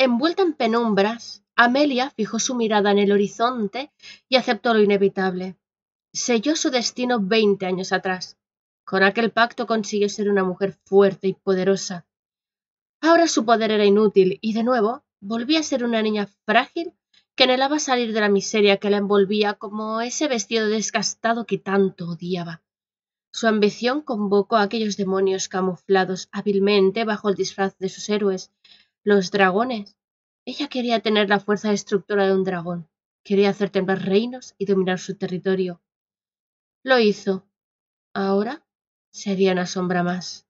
Envuelta en penumbras, Amelia fijó su mirada en el horizonte y aceptó lo inevitable. Selló su destino veinte años atrás. Con aquel pacto consiguió ser una mujer fuerte y poderosa. Ahora su poder era inútil y de nuevo volvía a ser una niña frágil que anhelaba salir de la miseria que la envolvía como ese vestido desgastado que tanto odiaba. Su ambición convocó a aquellos demonios camuflados hábilmente bajo el disfraz de sus héroes, los dragones. Ella quería tener la fuerza destructora de un dragón. Quería hacer temblar reinos y dominar su territorio. Lo hizo. Ahora sería una sombra más.